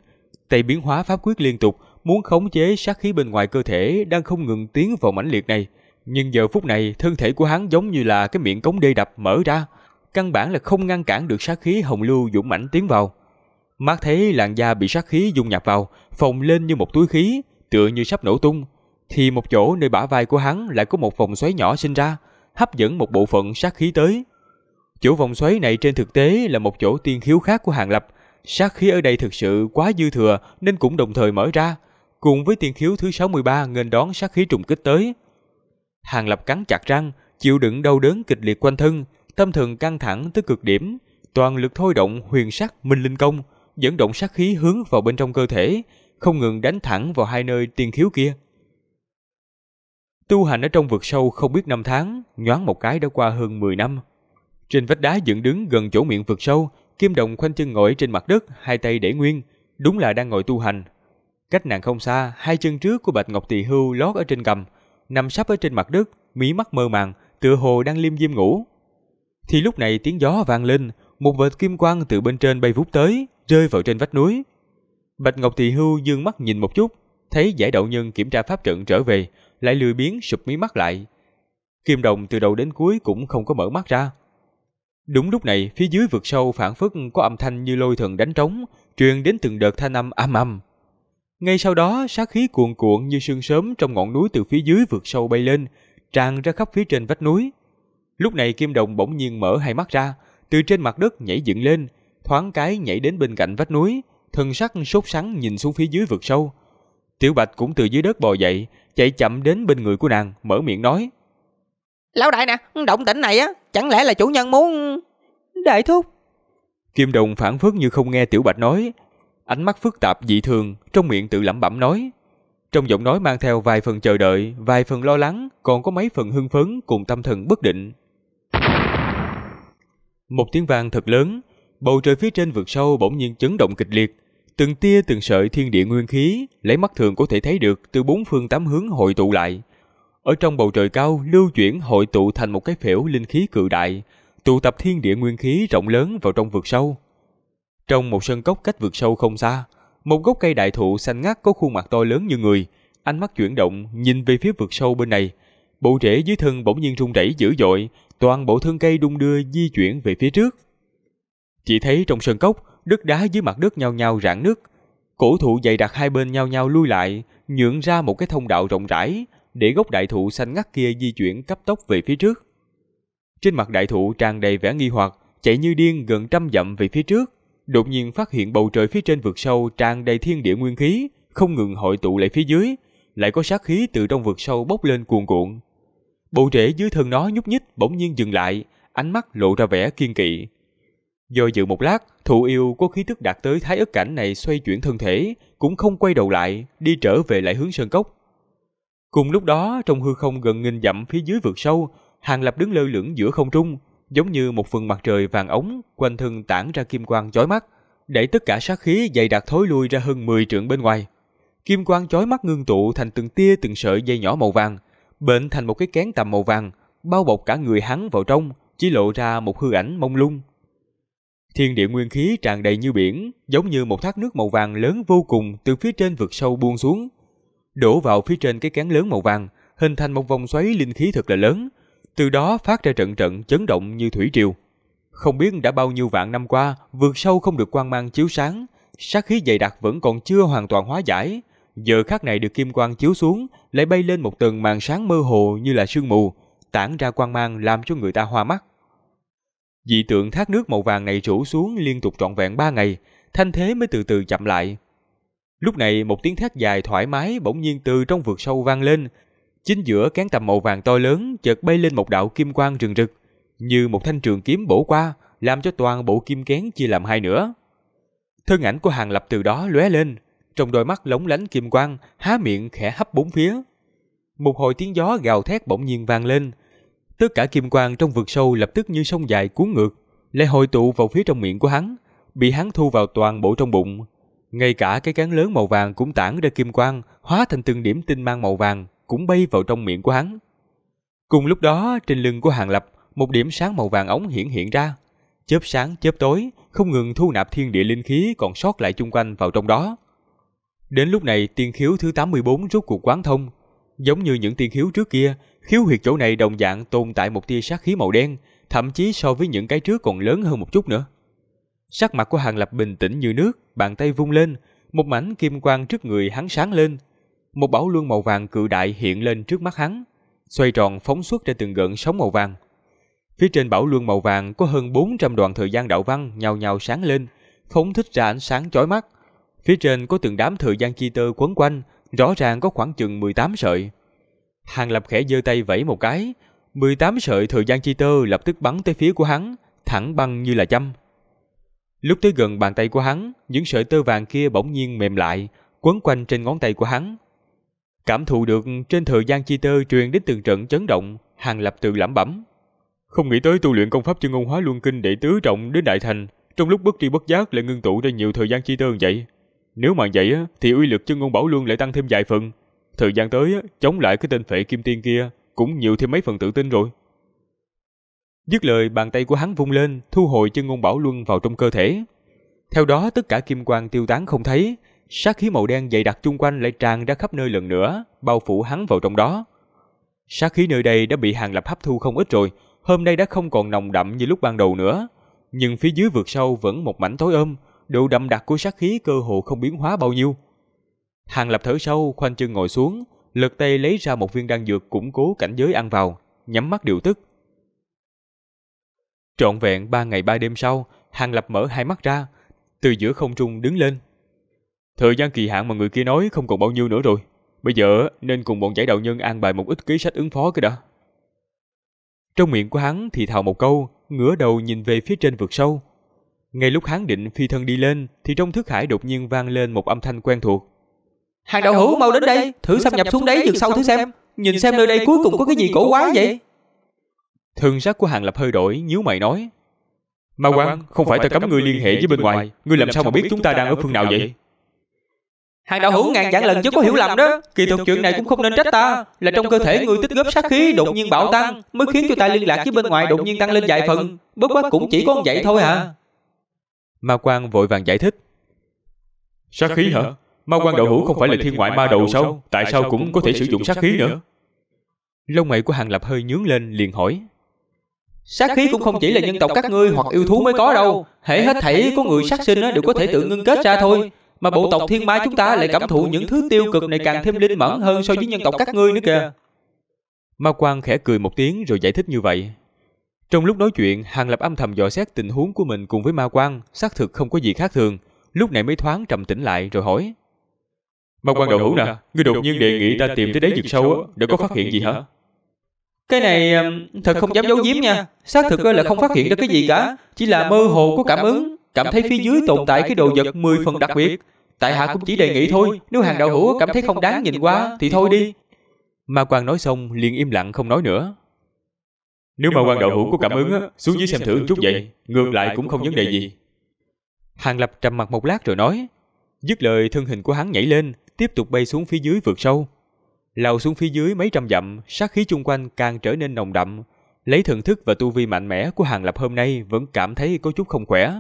[SPEAKER 1] Tay biến hóa pháp quyết liên tục, muốn khống chế sát khí bên ngoài cơ thể đang không ngừng tiến vào mãnh liệt này. Nhưng giờ phút này, thân thể của hắn giống như là cái miệng cống đê đập mở ra, căn bản là không ngăn cản được sát khí hồng lưu dũng mãnh tiến vào. Mắt thấy làn da bị sát khí dung nhập vào, phồng lên như một túi khí, tựa như sắp nổ tung, thì một chỗ nơi bả vai của hắn lại có một vòng xoáy nhỏ sinh ra, hấp dẫn một bộ phận sát khí tới. Chỗ vòng xoáy này trên thực tế là một chỗ tiên khiếu khác của Hàng Lập, sát khí ở đây thực sự quá dư thừa nên cũng đồng thời mở ra, cùng với tiên khiếu thứ 63 nghênh đón sát khí trùng kích tới. Hàng Lập cắn chặt răng, chịu đựng đau đớn kịch liệt quanh thân, tâm thần căng thẳng tới cực điểm, toàn lực thôi động huyền sắc minh linh công, dẫn động sát khí hướng vào bên trong cơ thể, không ngừng đánh thẳng vào hai nơi tiên khiếu kia. Tu hành ở trong vực sâu không biết năm tháng, nhoáng một cái đã qua hơn 10 năm. Trên vách đá dựng đứng gần chỗ miệng vực sâu, Kim Đồng khoanh chân ngồi trên mặt đất, hai tay để nguyên, đúng là đang ngồi tu hành. Cách nàng không xa, hai chân trước của Bạch Ngọc Tỳ Hưu lót ở trên cầm, nằm sắp ở trên mặt đất, mí mắt mơ màng, tựa hồ đang liêm diêm ngủ. Thì lúc này tiếng gió vang lên, một vệt kim quang từ bên trên bay vút tới, rơi vào trên vách núi. Bạch Ngọc Tỳ Hưu dương mắt nhìn một chút, thấy giải đậu nhân kiểm tra pháp trận trở về, lại lười biến sụp mí mắt lại. Kim Đồng từ đầu đến cuối cũng không có mở mắt ra. Đúng lúc này, phía dưới vực sâu phản phất có âm thanh như lôi thần đánh trống, truyền đến từng đợt thanh âm âm âm. Ngay sau đó, sát khí cuồn cuộn như sương sớm trong ngọn núi từ phía dưới vượt sâu bay lên, tràn ra khắp phía trên vách núi. Lúc này Kim Đồng bỗng nhiên mở hai mắt ra, từ trên mặt đất nhảy dựng lên, thoáng cái nhảy đến bên cạnh vách núi, thân sắc sốt sắng nhìn xuống phía dưới vực sâu, Tiểu Bạch cũng từ dưới đất bò dậy, chạy chậm đến bên người của nàng, mở miệng nói. Lão đại nè, động tĩnh này á, chẳng lẽ là chủ nhân muốn... Đại thúc. Kim Đồng phản phất như không nghe Tiểu Bạch nói, ánh mắt phức tạp dị thường, trong miệng tự lẩm bẩm nói. Trong giọng nói mang theo vài phần chờ đợi, vài phần lo lắng, còn có mấy phần hưng phấn cùng tâm thần bất định. Một tiếng vang thật lớn, bầu trời phía trên vực sâu bỗng nhiên chấn động kịch liệt, Từng tia từng sợi thiên địa nguyên khí, lấy mắt thường có thể thấy được từ bốn phương tám hướng hội tụ lại. Ở trong bầu trời cao lưu chuyển hội tụ thành một cái phễu linh khí cự đại, tụ tập thiên địa nguyên khí rộng lớn vào trong vực sâu. Trong một sân cốc cách vực sâu không xa, một gốc cây đại thụ xanh ngắt có khuôn mặt to lớn như người, ánh mắt chuyển động nhìn về phía vực sâu bên này. Bộ rễ dưới thân bỗng nhiên rung rẩy dữ dội, toàn bộ thân cây đung đưa di chuyển về phía trước. Chỉ thấy trong sân cốc, đất đá dưới mặt đất nhao nhao rạn nứt. Cổ thụ dày đặc hai bên nhao nhao lui lại, nhượng ra một cái thông đạo rộng rãi, để gốc đại thụ xanh ngắt kia di chuyển cấp tốc về phía trước. Trên mặt đại thụ tràn đầy vẻ nghi hoặc, chạy như điên gần trăm dặm về phía trước, đột nhiên phát hiện bầu trời phía trên vực sâu tràn đầy thiên địa nguyên khí, không ngừng hội tụ lại phía dưới, lại có sát khí từ trong vực sâu bốc lên cuồn cuộn. Bộ rễ dưới thân nó nhúc nhích bỗng nhiên dừng lại, ánh mắt lộ ra vẻ kiên kỵ. Do dự một lát, thụ yêu có khí tức đạt tới thái ức cảnh này xoay chuyển thân thể, cũng không quay đầu lại, đi trở về lại hướng sơn cốc. Cùng lúc đó, trong hư không gần nghìn dặm phía dưới vực sâu, hàng lập đứng lơ lửng giữa không trung, giống như một phần mặt trời vàng ống, quanh thân tản ra kim quang chói mắt, đẩy tất cả sát khí dày đặc thối lui ra hơn 10 trượng bên ngoài. Kim quang chói mắt ngưng tụ thành từng tia từng sợi dây nhỏ màu vàng, bệnh thành một cái kén tầm màu vàng, bao bọc cả người hắn vào trong, chỉ lộ ra một hư ảnh mông lung. Thiên địa nguyên khí tràn đầy như biển, giống như một thác nước màu vàng lớn vô cùng từ phía trên vực sâu buông xuống. Đổ vào phía trên cái kén lớn màu vàng, hình thành một vòng xoáy linh khí thật là lớn, từ đó phát ra trận trận chấn động như thủy triều. Không biết đã bao nhiêu vạn năm qua, vượt sâu không được quang mang chiếu sáng, sát khí dày đặc vẫn còn chưa hoàn toàn hóa giải. Giờ khắc này được kim quang chiếu xuống, lại bay lên một tầng màn sáng mơ hồ như là sương mù, tản ra quang mang làm cho người ta hoa mắt. Dị tượng thác nước màu vàng này rủ xuống liên tục trọn vẹn 3 ngày, thanh thế mới từ từ chậm lại. Lúc này một tiếng thác dài thoải mái bỗng nhiên từ trong vực sâu vang lên. Chính giữa cán tầm màu vàng to lớn chợt bay lên một đạo kim quang rừng rực, như một thanh trường kiếm bổ qua, làm cho toàn bộ kim kén chia làm hai nửa. Thân ảnh của Hàng Lập từ đó lóe lên, trong đôi mắt lóng lánh kim quang, há miệng khẽ hấp bốn phía. Một hồi tiếng gió gào thét bỗng nhiên vang lên, tất cả kim quang trong vực sâu lập tức như sông dài cuốn ngược, lại hội tụ vào phía trong miệng của hắn, bị hắn thu vào toàn bộ trong bụng. Ngay cả cái cán lớn màu vàng cũng tản ra kim quang, hóa thành từng điểm tinh mang màu vàng, cũng bay vào trong miệng của hắn. Cùng lúc đó, trên lưng của Hàng Lập, một điểm sáng màu vàng ống hiển hiện ra. Chớp sáng, chớp tối, không ngừng thu nạp thiên địa linh khí còn sót lại chung quanh vào trong đó. Đến lúc này, tiên khiếu thứ 84 rút cuộc quán thông. Giống như những tiên khiếu trước kia, Khiếu huyệt chỗ này đồng dạng tồn tại một tia sát khí màu đen, thậm chí so với những cái trước còn lớn hơn một chút nữa. Sắc mặt của Hàng Lập bình tĩnh như nước, bàn tay vung lên, một mảnh kim quang trước người hắn sáng lên. Một bảo luân màu vàng cự đại hiện lên trước mắt hắn, xoay tròn phóng xuất ra từng gợn sóng màu vàng. Phía trên bảo luân màu vàng có hơn 400 đoạn thời gian đạo văn nhào nhào sáng lên, phóng thích ra ánh sáng chói mắt. Phía trên có từng đám thời gian chi tơ quấn quanh, rõ ràng có khoảng chừng 18 sợi. Hàng Lập khẽ giơ tay vẫy một cái, 18 sợi thời gian chi tơ lập tức bắn tới phía của hắn, thẳng băng như là châm. Lúc tới gần bàn tay của hắn, những sợi tơ vàng kia bỗng nhiên mềm lại, quấn quanh trên ngón tay của hắn. Cảm thụ được trên thời gian chi tơ truyền đến từng trận chấn động, Hàng Lập tự lẩm bẩm. Không nghĩ tới tu luyện công pháp chân ngôn hóa luân kinh để tứ trọng đến đại thành, trong lúc bất tri bất giác lại ngưng tụ ra nhiều thời gian chi tơ như vậy. Nếu mà vậy thì uy lực chân ngôn bảo luân lại tăng thêm vài phần, Thời gian tới, chống lại cái tên phệ kim tiên kia cũng nhiều thêm mấy phần tự tin rồi. Dứt lời, bàn tay của hắn vung lên, thu hồi chân ngôn bảo luân vào trong cơ thể. Theo đó, tất cả kim quang tiêu tán không thấy, sát khí màu đen dày đặc chung quanh lại tràn ra khắp nơi lần nữa, bao phủ hắn vào trong đó. Sát khí nơi đây đã bị Hàng Lập hấp thu không ít rồi, hôm nay đã không còn nồng đậm như lúc ban đầu nữa. Nhưng phía dưới vượt sâu vẫn một mảnh tối ôm, độ đậm đặc của sát khí cơ hồ không biến hóa bao nhiêu. Hàng lập thở sâu, khoanh chân ngồi xuống, lật tay lấy ra một viên đan dược củng cố cảnh giới ăn vào, nhắm mắt điều tức. Trọn vẹn ba ngày ba đêm sau, Hàng lập mở hai mắt ra, từ giữa không trung đứng lên. Thời gian kỳ hạn mà người kia nói không còn bao nhiêu nữa rồi. Bây giờ nên cùng bọn giải đạo nhân an bài một ít ký sách ứng phó cái đã. Trong miệng của hắn thì thào một câu, ngửa đầu nhìn về phía trên vực sâu. Ngay lúc hắn định phi thân đi lên thì trong thức hải đột nhiên vang lên một âm thanh quen thuộc. Hàng đầu hữu mau đến đây Thử xâm nhập xuống đáy vực sâu thử xem Nhìn xem nơi đây cuối cùng có cái gì cổ quái vậy Thương sắc của Hàng Lập hơi đổi nhíu mày nói Ma quan không phải ta cấm ngươi liên hệ với bên ngoài Ngươi làm sao mà biết chúng ta đang ở phương nào vậy Hàng đạo hữu ngàn vạn lần chứ có hiểu lầm đó Kỳ thực chuyện này cũng không nên trách ta Là trong cơ thể người tích góp sát khí đột nhiên bạo tăng Mới khiến cho ta liên lạc với bên ngoài đột nhiên tăng lên vài phần Bất quá cũng chỉ có vậy thôi hả à. Ma Quang vội vàng giải thích Sát khí hả Ma quan đạo hữu không phải là thiên ngoại ma đầu sao? Tại sao cũng có thể sử dụng sát khí nữa? Lông mày của Hàng Lập hơi nhướng lên liền hỏi. Sát khí cũng không chỉ là nhân tộc các ngươi hoặc yêu thú mới có đâu. Hễ hết thảy có người sát sinh đều có thể tự ngưng kết ra thôi. Mà bộ tộc thiên ma chúng ta lại cảm thụ những thứ tiêu cực này càng thêm linh mẫn hơn so với nhân tộc các ngươi nữa kìa. Ma quan khẽ cười một tiếng rồi giải thích như vậy. Trong lúc nói chuyện, Hàng Lập âm thầm dò xét tình huống của mình cùng với Ma quan, xác thực không có gì khác thường. Lúc này mới thoáng trầm tĩnh lại rồi hỏi.
[SPEAKER 2] Mà quan đạo hữu nè, ngươi đột nhiên đề nghị ta tìm tới đế vực sâu á, đã có phát hiện gì hả?
[SPEAKER 1] Cái này um, thật không dám giấu giếm nha, xác thực là không phát hiện ra cái gì cả, chỉ là mơ hồ có cảm ứng, cảm thấy phía dưới tồn tại cái đồ vật 10 phần đặc biệt. Tại hạ cũng chỉ đề nghị thôi, nếu hàng đạo hữu cảm thấy không đáng nhìn quá thì thôi đi. Ma quan nói xong liền im lặng không nói nữa. Nếu mà quan đạo hữu có cảm ứng xuống dưới xem thử chút vậy, ngược lại cũng không vấn đề gì. Hàng Lập trầm mặt một lát rồi nói, dứt lời thân hình của hắn nhảy lên, tiếp tục bay xuống phía dưới vượt sâu. Lầu xuống phía dưới mấy trăm dặm, sát khí chung quanh càng trở nên nồng đậm. Lấy thần thức và tu vi mạnh mẽ của Hàng Lập hôm nay vẫn cảm thấy có chút không khỏe.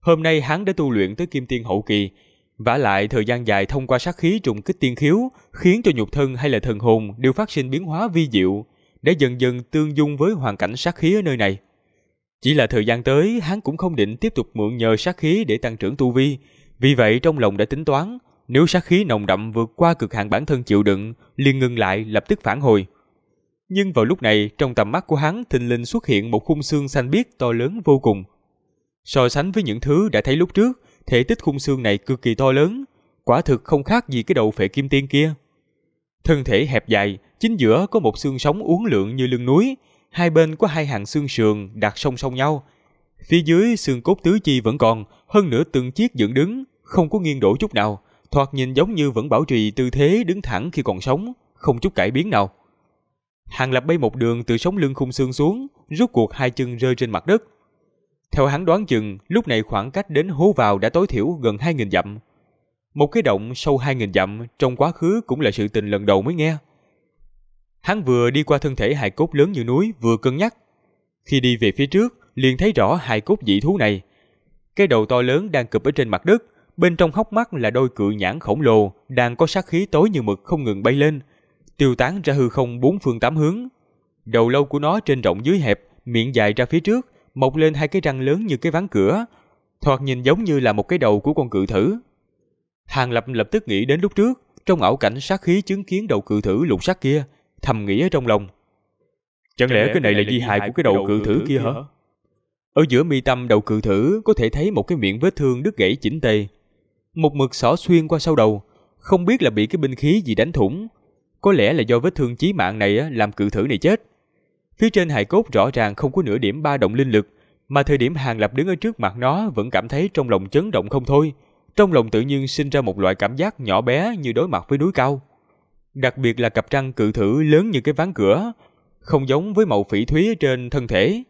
[SPEAKER 1] Hôm nay hắn đã tu luyện tới kim tiên hậu kỳ, vả lại thời gian dài thông qua sát khí trùng kích tiên khiếu, khiến cho nhục thân hay là thần hồn đều phát sinh biến hóa vi diệu, để dần dần tương dung với hoàn cảnh sát khí ở nơi này. Chỉ là thời gian tới, hắn cũng không định tiếp tục mượn nhờ sát khí để tăng trưởng tu vi, vì vậy trong lòng đã tính toán, nếu sát khí nồng đậm vượt qua cực hạn bản thân chịu đựng, liền ngừng lại lập tức phản hồi. Nhưng vào lúc này, trong tầm mắt của hắn thình lình xuất hiện một khung xương xanh biếc to lớn vô cùng. So sánh với những thứ đã thấy lúc trước, thể tích khung xương này cực kỳ to lớn, quả thực không khác gì cái đầu phệ kim tiên kia. Thân thể hẹp dài, chính giữa có một xương sống uốn lượn như lưng núi, hai bên có hai hàng xương sườn đặt song song nhau. Phía dưới xương cốt tứ chi vẫn còn, hơn nữa từng chiếc dựng đứng, không có nghiêng đổ chút nào, thoạt nhìn giống như vẫn bảo trì tư thế đứng thẳng khi còn sống, không chút cải biến nào. Hàng lập bay một đường từ sống lưng khung xương xuống, rút cuộc hai chân rơi trên mặt đất. Theo hắn đoán chừng, lúc này khoảng cách đến hố vào đã tối thiểu gần 2.000 dặm. Một cái động sâu 2.000 dặm trong quá khứ cũng là sự tình lần đầu mới nghe. Hắn vừa đi qua thân thể hài cốt lớn như núi vừa cân nhắc. Khi đi về phía trước, liền thấy rõ hài cốt dị thú này. Cái đầu to lớn đang cụp ở trên mặt đất, Bên trong hốc mắt là đôi cự nhãn khổng lồ, đang có sát khí tối như mực không ngừng bay lên, tiêu tán ra hư không bốn phương tám hướng. Đầu lâu của nó trên rộng dưới hẹp, miệng dài ra phía trước, mọc lên hai cái răng lớn như cái ván cửa, thoạt nhìn giống như là một cái đầu của con cự thử. Hàng Lập lập tức nghĩ đến lúc trước, trong ảo cảnh sát khí chứng kiến đầu cự thử lục sắc kia, thầm nghĩ ở trong lòng. Chẳng lẽ cái này là di hại của cái đầu cự thử kia hả? Ở giữa mi tâm đầu cự thử có thể thấy một cái miệng vết thương đứt gãy chỉnh tề, một mực xỏ xuyên qua sau đầu, không biết là bị cái binh khí gì đánh thủng. Có lẽ là do vết thương chí mạng này làm cự thử này chết. Phía trên hài cốt rõ ràng không có nửa điểm ba động linh lực, mà thời điểm Hàng Lập đứng ở trước mặt nó vẫn cảm thấy trong lòng chấn động không thôi. Trong lòng tự nhiên sinh ra một loại cảm giác nhỏ bé như đối mặt với núi cao. Đặc biệt là cặp răng cự thử lớn như cái ván cửa, không giống với màu phỉ thúy trên thân thể.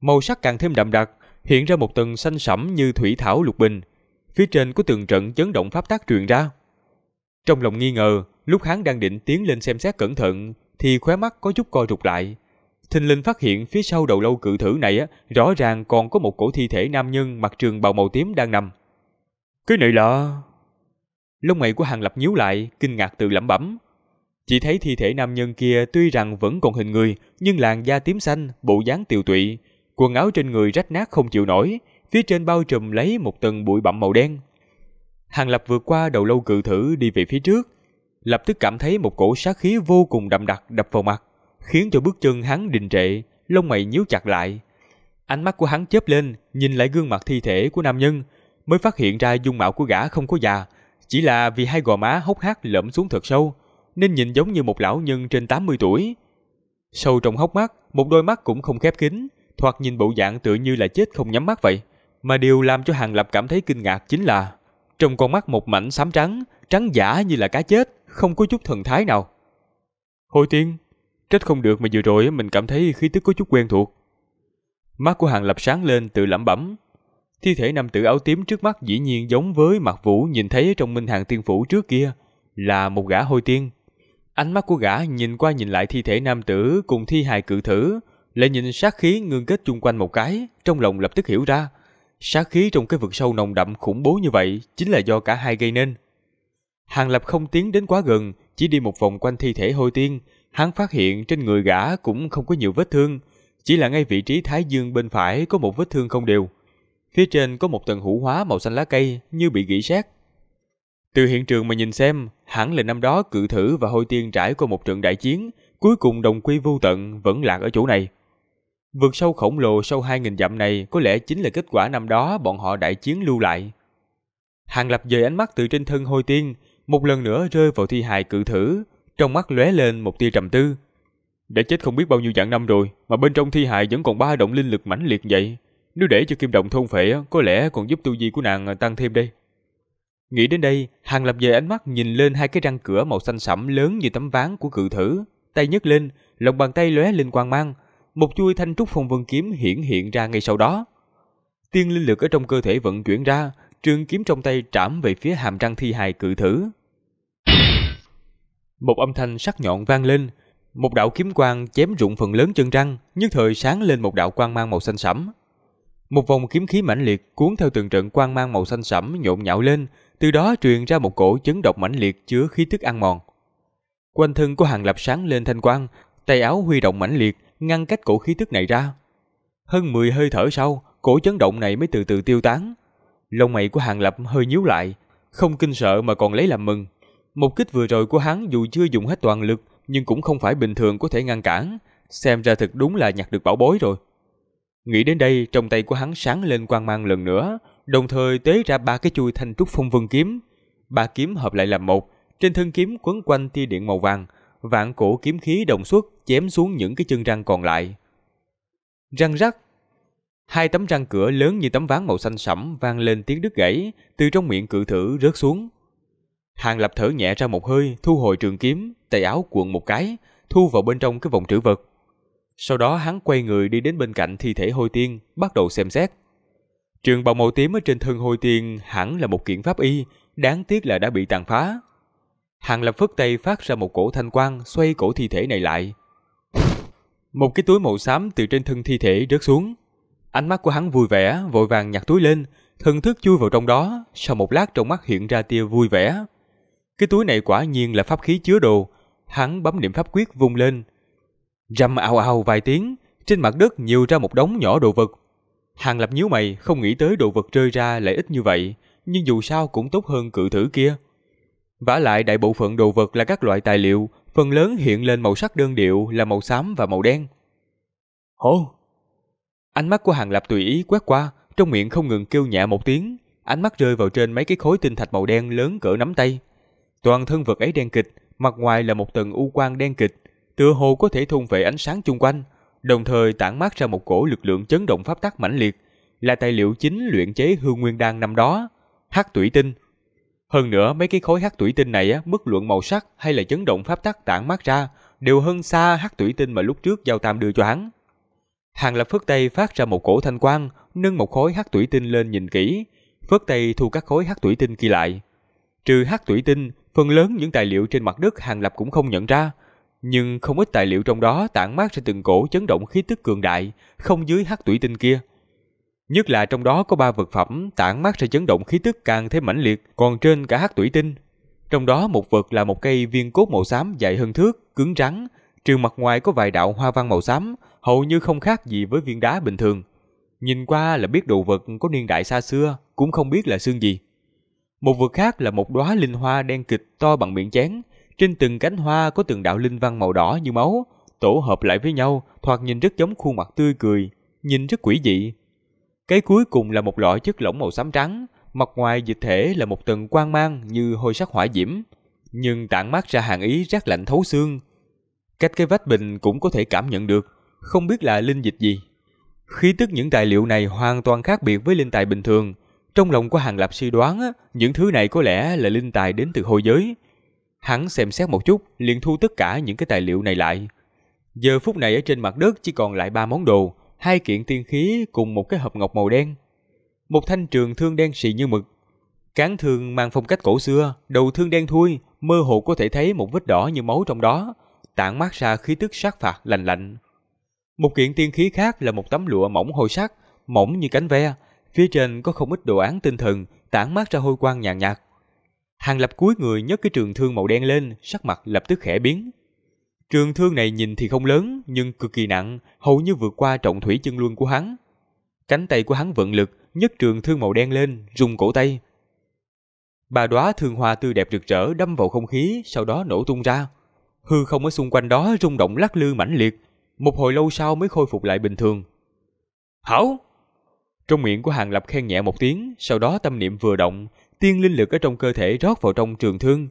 [SPEAKER 1] Màu sắc càng thêm đậm đặc, hiện ra một tầng xanh sẫm như thủy thảo lục bình, phía trên có từng trận chấn động pháp tác truyền ra. Trong lòng nghi ngờ, lúc hắn đang định tiến lên xem xét cẩn thận thì khóe mắt có chút co rụt lại. Thinh linh phát hiện phía sau đầu lâu cự thử này á, rõ ràng còn có một cổ thi thể nam nhân mặc trường bào màu tím đang nằm. Cái này là... Lông mày của Hàng Lập nhíu lại, kinh ngạc tự lẩm bẩm. Chỉ thấy thi thể nam nhân kia tuy rằng vẫn còn hình người, nhưng làn da tím xanh, bộ dáng tiều tụy, quần áo trên người rách nát không chịu nổi, phía trên bao trùm lấy một tầng bụi bặm màu đen. Hàng Lập vượt qua đầu lâu cự thử đi về phía trước, lập tức cảm thấy một cổ sát khí vô cùng đậm đặc đập vào mặt, khiến cho bước chân hắn đình trệ, lông mày nhíu chặt lại. Ánh mắt của hắn chớp lên, nhìn lại gương mặt thi thể của nam nhân, mới phát hiện ra dung mạo của gã không có già, chỉ là vì hai gò má hốc hác lõm xuống thật sâu, nên nhìn giống như một lão nhân trên 80 tuổi. Sâu trong hốc mắt, một đôi mắt cũng không khép kín, thoạt nhìn bộ dạng tựa như là chết không nhắm mắt vậy. Mà điều làm cho Hàng Lập cảm thấy kinh ngạc chính là trong con mắt một mảnh xám trắng, trắng giả như là cá chết, không có chút thần thái nào. Hồi tiên, trách không được mà vừa rồi mình cảm thấy khí tức có chút quen thuộc. Mắt của Hàng Lập sáng lên tự lẩm bẩm. Thi thể nam tử áo tím trước mắt dĩ nhiên giống với mặt vũ nhìn thấy trong minh hàng tiên phủ trước kia, là một gã hôi tiên. Ánh mắt của gã nhìn qua nhìn lại thi thể nam tử cùng thi hài cự thử, lại nhìn sát khí ngưng kết chung quanh một cái, trong lòng lập tức hiểu ra, Sát khí trong cái vực sâu nồng đậm khủng bố như vậy chính là do cả hai gây nên. Hàng Lập không tiến đến quá gần, chỉ đi một vòng quanh thi thể hôi tiên, hắn phát hiện trên người gã cũng không có nhiều vết thương, chỉ là ngay vị trí thái dương bên phải có một vết thương không đều. Phía trên có một tầng hữu hóa màu xanh lá cây như bị gỉ sét. Từ hiện trường mà nhìn xem, hẳn là năm đó cự thử và hôi tiên trải qua một trận đại chiến, cuối cùng đồng quy vô tận vẫn lạc ở chỗ này. Vượt sâu khổng lồ sau 2.000 dặm này có lẽ chính là kết quả năm đó bọn họ đại chiến lưu lại. Hàng lập dời ánh mắt từ trên thân hôi tiên, một lần nữa rơi vào thi hài cự thử, trong mắt lóe lên một tia trầm tư. Đã chết không biết bao nhiêu vạn năm rồi, mà bên trong thi hài vẫn còn ba động linh lực mãnh liệt vậy. Nếu để cho kim động thôn phệ, có lẽ còn giúp tu vi của nàng à, tăng thêm đây. Nghĩ đến đây, Hàng lập dời ánh mắt nhìn lên hai cái răng cửa màu xanh sẫm lớn như tấm ván của cự thử, tay nhấc lên, lòng bàn tay lóe lên quang mang, một chuôi thanh trúc phong vân kiếm hiển hiện ra ngay sau đó. Tiên linh lực ở trong cơ thể vận chuyển ra, trường kiếm trong tay trảm về phía hàm răng thi hài cự thử. Một âm thanh sắc nhọn vang lên, một đạo kiếm quang chém rụng phần lớn chân răng, nhất thời sáng lên một đạo quang mang màu xanh sẫm. Một vòng kiếm khí mãnh liệt cuốn theo từng trận quang mang màu xanh sẫm nhộn nhạo lên, từ đó truyền ra một cổ chấn độc mãnh liệt chứa khí tức ăn mòn. Quanh thân của Hàng Lập sáng lên thanh quang, tay áo huy động mãnh liệt, ngăn cách cổ khí tức này ra. Hơn 10 hơi thở sau, cổ chấn động này mới từ từ tiêu tán. Lông mày của Hàng Lập hơi nhíu lại, không kinh sợ mà còn lấy làm mừng. Một kích vừa rồi của hắn dù chưa dùng hết toàn lực nhưng cũng không phải bình thường có thể ngăn cản, xem ra thật đúng là nhặt được bảo bối rồi. Nghĩ đến đây, trong tay của hắn sáng lên quang mang lần nữa, đồng thời tế ra ba cái chui thanh trúc phong vân kiếm. Ba kiếm hợp lại làm một, trên thân kiếm quấn quanh tia điện màu vàng, vạn cổ kiếm khí đồng xuất chém xuống những cái chân răng còn lại. Răng rắc. Hai tấm răng cửa lớn như tấm ván màu xanh sẫm vang lên tiếng đứt gãy từ trong miệng cự thử rớt xuống. Hàng lập thở nhẹ ra một hơi, thu hồi trường kiếm, tay áo cuộn một cái, thu vào bên trong cái vòng trữ vật. Sau đó hắn quay người đi đến bên cạnh thi thể hôi tiên, bắt đầu xem xét. Trường bào màu tím ở trên thân hôi tiên hẳn là một kiện pháp y, đáng tiếc là đã bị tàn phá. Hàng lập phất tay phát ra một cổ thanh quang xoay cổ thi thể này lại. Một cái túi màu xám từ trên thân thi thể rớt xuống. Ánh mắt của hắn vui vẻ, vội vàng nhặt túi lên, thân thức chui vào trong đó, sau một lát trong mắt hiện ra tia vui vẻ. Cái túi này quả nhiên là pháp khí chứa đồ, hắn bấm niệm pháp quyết vung lên. Rầm ào ào vài tiếng, trên mặt đất nhiều ra một đống nhỏ đồ vật. Hàng lập nhíu mày, không nghĩ tới đồ vật rơi ra lại ít như vậy, nhưng dù sao cũng tốt hơn cự thử kia. Vả lại đại bộ phận đồ vật là các loại tài liệu, phần lớn hiện lên màu sắc đơn điệu là màu xám và màu đen. Hổ! Ánh mắt của Hàng Lập tùy ý quét qua, trong miệng không ngừng kêu nhẹ một tiếng, ánh mắt rơi vào trên mấy cái khối tinh thạch màu đen lớn cỡ nắm tay. Toàn thân vật ấy đen kịch, mặt ngoài là một tầng u quang đen kịch, tựa hồ có thể thôn vệ ánh sáng chung quanh, đồng thời tản mát ra một cổ lực lượng chấn động pháp tắc mãnh liệt, là tài liệu chính luyện chế hư nguyên đan năm đó, hắc tủy tinh, hơn nữa, mấy cái khối hắc thủy tinh này á, mức luận màu sắc hay là chấn động pháp tắc tản mát ra đều hơn xa hắc thủy tinh mà lúc trước Giao Tam đưa cho hắn. Hàng lập phước tây phát ra một cổ thanh quang, nâng một khối hắc thủy tinh lên nhìn kỹ, phước tây thu các khối hắc thủy tinh kia lại. Trừ hắc thủy tinh, phần lớn những tài liệu trên mặt đất Hàng lập cũng không nhận ra, nhưng không ít tài liệu trong đó tản mát ra từng cổ chấn động khí tức cường đại, không dưới hắc thủy tinh kia. Nhất là trong đó có ba vật phẩm tản mát ra chấn động khí tức càng thêm mãnh liệt, còn trên cả hắc thủy tinh. Trong đó một vật là một cây viên cốt màu xám dài hơn thước, cứng rắn, trường mặt ngoài có vài đạo hoa văn màu xám, hầu như không khác gì với viên đá bình thường. Nhìn qua là biết đồ vật có niên đại xa xưa, cũng không biết là xương gì. Một vật khác là một đóa linh hoa đen kịch to bằng miệng chén, trên từng cánh hoa có từng đạo linh văn màu đỏ như máu, tổ hợp lại với nhau, thoạt nhìn rất giống khuôn mặt tươi cười, nhìn rất quỷ dị, cái cuối cùng là một loại chất lỏng màu xám trắng, mặt ngoài dịch thể là một tầng quang mang như hôi sắc hỏa diễm, nhưng tản mát ra hàng ý rất lạnh thấu xương. Cách cái vách bình cũng có thể cảm nhận được, không biết là linh dịch gì. Khí tức những tài liệu này hoàn toàn khác biệt với linh tài bình thường. Trong lòng của Hàng Lập suy đoán, những thứ này có lẽ là linh tài đến từ hồi giới. Hắn xem xét một chút, liền thu tất cả những cái tài liệu này lại. Giờ phút này ở trên mặt đất chỉ còn lại ba món đồ, hai kiện tiên khí cùng một cái hộp ngọc màu đen. Một thanh trường thương đen xì như mực. Cán thương mang phong cách cổ xưa, đầu thương đen thui, mơ hồ có thể thấy một vết đỏ như máu trong đó, tản mát ra khí tức sát phạt lành lạnh. Một kiện tiên khí khác là một tấm lụa mỏng hồi sắc, mỏng như cánh ve, phía trên có không ít đồ án tinh thần, tản mát ra hôi quang nhàn nhạt, nhạt. Hàng lập cuối người nhấc cái trường thương màu đen lên, sắc mặt lập tức khẽ biến. Trường thương này nhìn thì không lớn, nhưng cực kỳ nặng, hầu như vượt qua trọng thủy chân luân của hắn. Cánh tay của hắn vận lực, nhất trường thương màu đen lên, rung cổ tay. Bà đóa thương hoa tươi đẹp rực rỡ đâm vào không khí, sau đó nổ tung ra. Hư không ở xung quanh đó rung động lắc lư mãnh liệt, một hồi lâu sau mới khôi phục lại bình thường. Hảo! Trong miệng của Hàng Lập khen nhẹ một tiếng, sau đó tâm niệm vừa động, tiên linh lực ở trong cơ thể rót vào trong trường thương.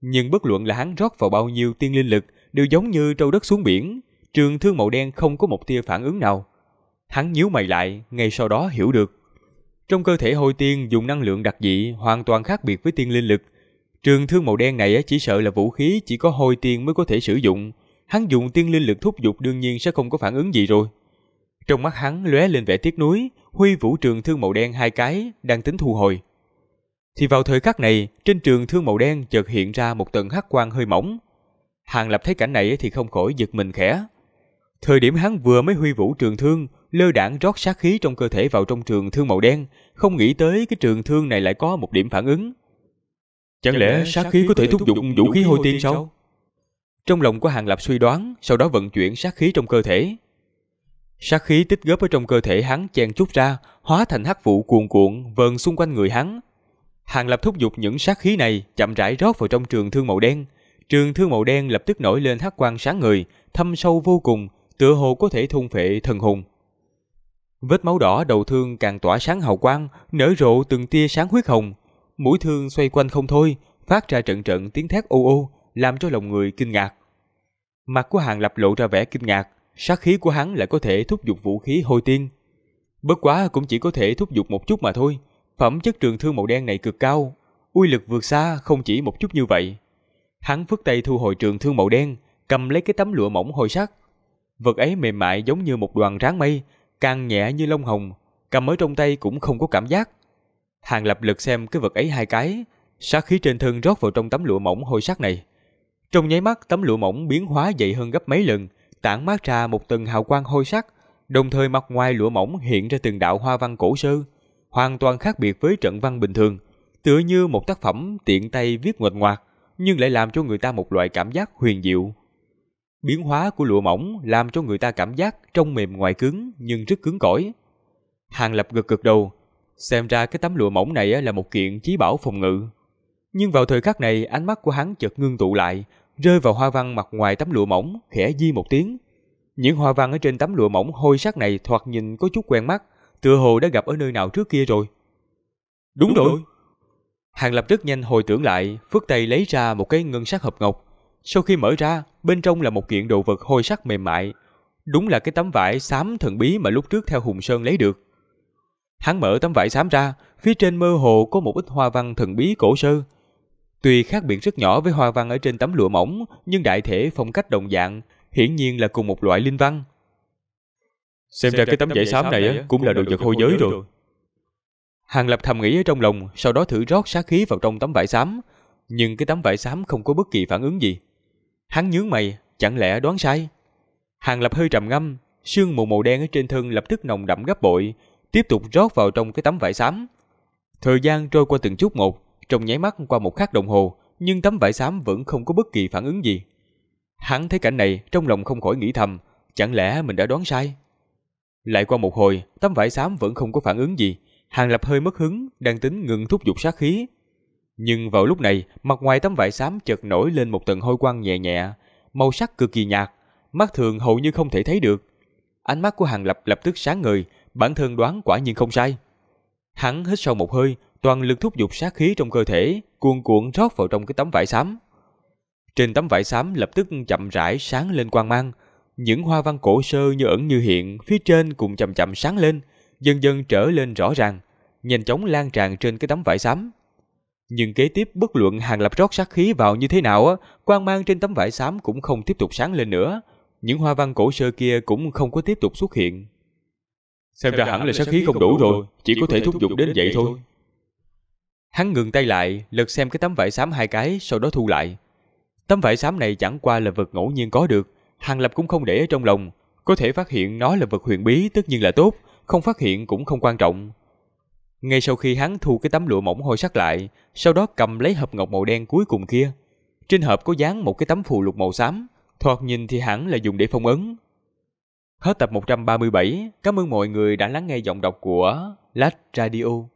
[SPEAKER 1] Nhưng bất luận là hắn rót vào bao nhiêu tiên linh lực, đều giống như trâu đất xuống biển, trường thương màu đen không có một tia phản ứng nào. Hắn nhíu mày lại, ngay sau đó hiểu được. Trong cơ thể hôi tiên dùng năng lượng đặc dị hoàn toàn khác biệt với tiên linh lực. Trường thương màu đen này chỉ sợ là vũ khí chỉ có hôi tiên mới có thể sử dụng. Hắn dùng tiên linh lực thúc giục đương nhiên sẽ không có phản ứng gì rồi. Trong mắt hắn lóe lên vẻ tiếc nuối, huy vũ trường thương màu đen hai cái, đang tính thu hồi. Thì vào thời khắc này, trên trường thương màu đen chợt hiện ra một tầng hắc quang hơi mỏng, Hàng Lập thấy cảnh này thì không khỏi giật mình khẽ. Thời điểm hắn vừa mới huy vũ trường thương, lơ đảng rót sát khí trong cơ thể vào trong trường thương màu đen, không nghĩ tới cái trường thương này lại có một điểm phản ứng. Chẳng, lẽ sát khí có thể thúc dụng vũ khí hôi tiên sao? Trong lòng của Hàng Lập suy đoán, sau đó vận chuyển sát khí trong cơ thể. Sát khí tích góp ở trong cơ thể hắn chen chút ra, hóa thành hắc vụ cuồn cuộn vờn xung quanh người hắn. Hàng Lập thúc giục những sát khí này chậm rãi rót vào trong trường thương màu đen, Trường thương màu đen lập tức nổi lên hắc quang sáng người, thâm sâu vô cùng, tựa hồ có thể thôn phệ thần hùng. Vết máu đỏ đầu thương càng tỏa sáng hào quang, nở rộ từng tia sáng huyết hồng. Mũi thương xoay quanh không thôi, phát ra trận trận tiếng thét ô ô, làm cho lòng người kinh ngạc. Mặt của hàng lập lộ ra vẻ kinh ngạc, sát khí của hắn lại có thể thúc giục vũ khí hôi tiên. Bất quá cũng chỉ có thể thúc giục một chút mà thôi, phẩm chất trường thương màu đen này cực cao, uy lực vượt xa không chỉ một chút như vậy. Hắn phất tay thu hồi trường thương màu đen, cầm lấy cái tấm lụa mỏng hồi sắc Vật ấy mềm mại giống như một đoàn ráng mây, càng nhẹ như lông hồng, cầm ở trong tay cũng không có cảm giác. Hàng lập lực xem cái vật ấy hai cái, sát khí trên thân rót vào trong tấm lụa mỏng hồi sắc này. Trong nháy mắt, tấm lụa mỏng biến hóa dậy hơn gấp mấy lần, tản mát ra một tầng hào quang hôi sắc, đồng thời mặt ngoài lụa mỏng hiện ra từng đạo hoa văn cổ sơ, hoàn toàn khác biệt với trận văn bình thường, tựa như một tác phẩm tiện tay viết nguệch ngoạc nhưng lại làm cho người ta một loại cảm giác huyền diệu. Biến hóa của lụa mỏng làm cho người ta cảm giác trong mềm ngoài cứng nhưng rất cứng cỏi. Hàng Lập gật gật đầu, xem ra cái tấm lụa mỏng này là một kiện chí bảo phòng ngự. Nhưng vào thời khắc này, ánh mắt của hắn chợt ngưng tụ lại, rơi vào hoa văn mặt ngoài tấm lụa mỏng, khẽ di một tiếng. Những hoa văn ở trên tấm lụa mỏng hôi sắc này thoạt nhìn có chút quen mắt, tựa hồ đã gặp ở nơi nào trước kia rồi. Đúng, Đúng rồi. rồi. Hàng lập tức nhanh hồi tưởng lại, phước tay lấy ra một cái ngân sắc hộp ngọc. Sau khi mở ra, bên trong là một kiện đồ vật hôi sắc mềm mại. Đúng là cái tấm vải xám thần bí mà lúc trước theo Hùng Sơn lấy được. Hắn mở tấm vải xám ra, phía trên mơ hồ có một ít hoa văn thần bí cổ sơ. Tuy khác biệt rất nhỏ với hoa văn ở trên tấm lụa mỏng, nhưng đại thể phong cách đồng dạng, hiển nhiên là cùng một loại linh văn. Xem, Xem ra cái tấm vải xám này, này cũng là đồ vật hôi giới rồi. rồi. Hàng Lập thầm nghĩ ở trong lòng, sau đó thử rót sát khí vào trong tấm vải xám. Nhưng cái tấm vải xám không có bất kỳ phản ứng gì. Hắn nhướng mày, chẳng lẽ đoán sai? Hàng Lập hơi trầm ngâm, sương mù màu đen ở trên thân lập tức nồng đậm gấp bội, tiếp tục rót vào trong cái tấm vải xám. Thời gian trôi qua từng chút một, trong nháy mắt qua một khắc đồng hồ, nhưng tấm vải xám vẫn không có bất kỳ phản ứng gì. Hắn thấy cảnh này, trong lòng không khỏi nghĩ thầm, chẳng lẽ mình đã đoán sai? Lại qua một hồi, tấm vải xám vẫn không có phản ứng gì, Hàng Lập hơi mất hứng, đang tính ngừng thúc giục sát khí. Nhưng vào lúc này, mặt ngoài tấm vải xám chợt nổi lên một tầng hôi quang nhẹ nhẹ, màu sắc cực kỳ nhạt, mắt thường hầu như không thể thấy được. Ánh mắt của Hàng Lập lập tức sáng ngời, bản thân đoán quả nhiên không sai. Hắn hít sâu một hơi, toàn lực thúc giục sát khí trong cơ thể, cuồn cuộn rót vào trong cái tấm vải xám. Trên tấm vải xám lập tức chậm rãi sáng lên quang mang, những hoa văn cổ sơ như ẩn như hiện phía trên cùng chậm chậm sáng lên, dần dần trở lên rõ ràng, nhanh chóng lan tràn trên cái tấm vải xám. Nhưng kế tiếp bất luận hàng lập rót sát khí vào như thế nào, á, quang mang trên tấm vải xám cũng không tiếp tục sáng lên nữa. Những hoa văn cổ sơ kia cũng không có tiếp tục xuất hiện. Xem, Xem ra hẳn là sát khí không đủ rồi, chỉ có thể thúc giục đến vậy thôi. Hắn ngừng tay lại, lật xem cái tấm vải xám hai cái, sau đó thu lại. Tấm vải xám này chẳng qua là vật ngẫu nhiên có được, Hàng Lập cũng không để ở trong lòng. Có thể phát hiện nó là vật huyền bí tất nhiên là tốt, không phát hiện cũng không quan trọng. Ngay sau khi hắn thu cái tấm lụa mỏng hôi sắc lại, sau đó cầm lấy hộp ngọc màu đen cuối cùng kia. Trên hộp có dán một cái tấm phù lục màu xám, thoạt nhìn thì hẳn là dùng để phong ấn. Hết tập 137, cảm ơn mọi người đã lắng nghe giọng đọc của Lát Radio.